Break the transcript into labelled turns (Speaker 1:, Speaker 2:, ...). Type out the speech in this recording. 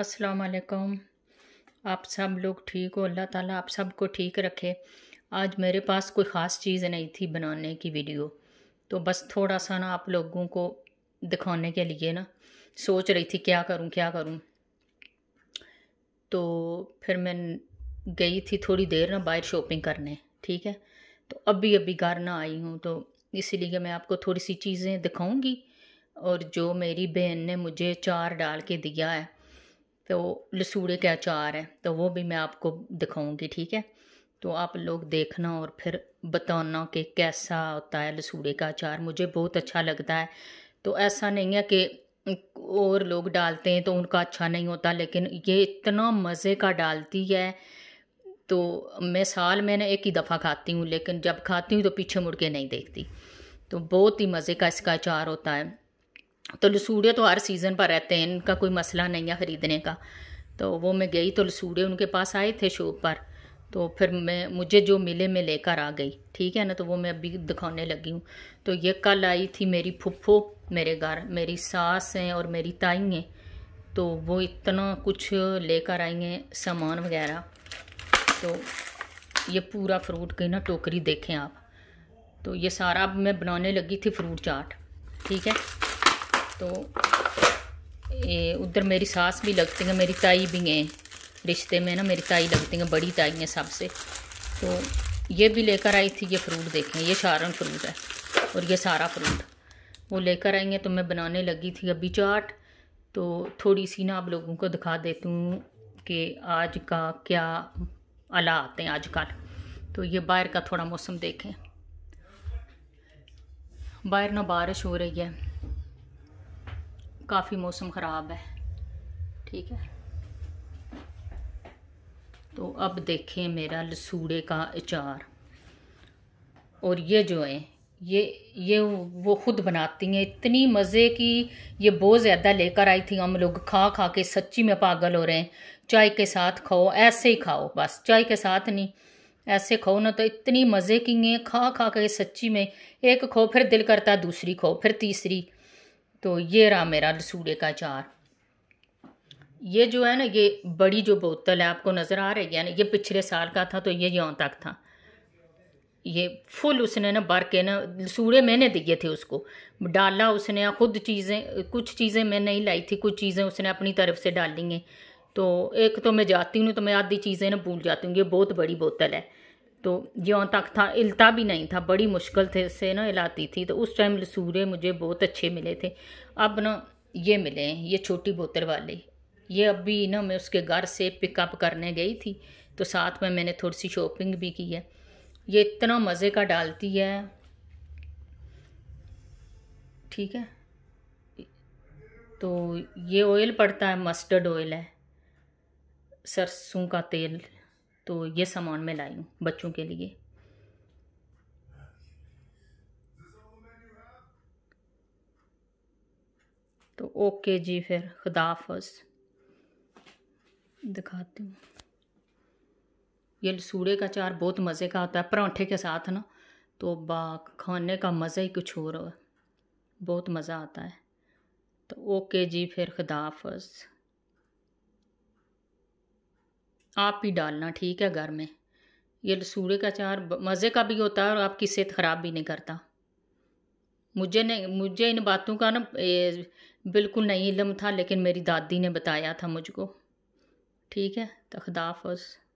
Speaker 1: अस्सलाम वालेकुम आप सब लोग ठीक हो अल्लाह ताला आप सबको ठीक रखे आज मेरे पास कोई ख़ास चीज़ नहीं थी बनाने की वीडियो तो बस थोड़ा सा ना आप लोगों को दिखाने के लिए ना सोच रही थी क्या करूं क्या करूं तो फिर मैं गई थी थोड़ी देर ना बाहर शॉपिंग करने ठीक है तो अभी अभी घर ना आई हूँ तो इसीलिए मैं आपको थोड़ी सी चीज़ें दिखाऊँगी और जो मेरी बहन ने मुझे चार डाल के दिया है तो लसूड़े के अचार है तो वो भी मैं आपको दिखाऊंगी ठीक है तो आप लोग देखना और फिर बताना कि कैसा होता है लसूड़े का अचार मुझे बहुत अच्छा लगता है तो ऐसा नहीं है कि और लोग डालते हैं तो उनका अच्छा नहीं होता लेकिन ये इतना मज़े का डालती है तो मैं साल में एक ही दफ़ा खाती हूँ लेकिन जब खाती हूँ तो पीछे मुड़ के नहीं देखती तो बहुत ही मज़े का इसका अचार होता है तो लसूड़े तो हर सीज़न पर रहते हैं इनका कोई मसला नहीं है ख़रीदने का तो वो मैं गई तो लसूड़े उनके पास आए थे शॉप पर तो फिर मैं मुझे जो मिले मैं लेकर आ गई ठीक है ना तो वो मैं अभी दिखाने लगी हूँ तो ये कल आई थी मेरी फुफ्फो मेरे घर मेरी सास हैं और मेरी ताई हैं तो वो इतना कुछ लेकर आई हैं सामान वगैरह तो ये पूरा फ्रूट की ना टोकरी देखें आप तो ये सारा मैं बनाने लगी थी फ्रूट चाट ठीक है तो ये उधर मेरी सास भी लगती हैं मेरी ताई भी हैं रिश्ते में ना मेरी ताई लगती हैं बड़ी ताई हैं सबसे तो ये भी लेकर आई थी ये फ्रूट देखें ये सारा फ्रूट है और ये सारा फ्रूट वो लेकर आई हैं तो मैं बनाने लगी थी अभी चाट तो थोड़ी सी ना आप लोगों को दिखा देती हूँ कि आज का क्या आला आते हैं आजकल तो ये बाहर का थोड़ा मौसम देखें बाहर ना बारिश हो रही है काफ़ी मौसम ख़राब है ठीक है तो अब देखें मेरा लसूड़े का अचार और ये जो है ये ये वो खुद बनाती हैं इतनी मज़े की ये बहुत ज़्यादा लेकर आई थी हम लोग खा खा के सच्ची में पागल हो रहे हैं चाय के साथ खाओ ऐसे ही खाओ बस चाय के साथ नहीं ऐसे खाओ ना तो इतनी मज़े की हैं खा खा के सच्ची में एक खाओ फिर दिल करता दूसरी खाओ फिर तीसरी तो ये रहा मेरा रसूड़े का अचार ये जो है ना ये बड़ी जो बोतल है आपको नज़र आ रही है ना ये पिछले साल का था तो ये यों तक था ये फुल उसने ना भर के ना लसूड़े मैंने दिए थे उसको डाला उसने खुद चीज़ें कुछ चीज़ें मैं नहीं लाई थी कुछ चीज़ें उसने अपनी तरफ से डाली हैं तो एक तो मैं जाती हूँ तो मैं आधी चीज़ें ना भूल जाती हूँ ये बहुत बड़ी बोतल है तो यों तक था हिलता भी नहीं था बड़ी मुश्किल थे से ना इलाती थी तो उस टाइम लसूरे मुझे बहुत अच्छे मिले थे अब ना ये मिले हैं ये छोटी बोतल वाले ये अभी ना मैं उसके घर से पिकअप करने गई थी तो साथ में मैंने थोड़ी सी शॉपिंग भी की है ये इतना मज़े का डालती है ठीक है तो ये ऑयल पड़ता है मस्टर्ड ऑयल है सरसों का तेल तो ये सामान मैं लाई हूँ बच्चों के लिए तो ओके जी फिर खुदाफ दिखाती हूँ ये लसूड़े का चार बहुत मज़े का होता है परांठे के साथ ना तो बा खाने का मज़ा ही कुछ और बहुत मज़ा आता है तो ओके जी फिर खुदाफज आप ही डालना ठीक है घर में ये लसूड़े का अचार मज़े का भी होता है और आपकी सेहत ख़राब भी नहीं करता मुझे नहीं मुझे इन बातों का ना बिल्कुल नहीं इलम था लेकिन मेरी दादी ने बताया था मुझको ठीक है तो खुदाफ़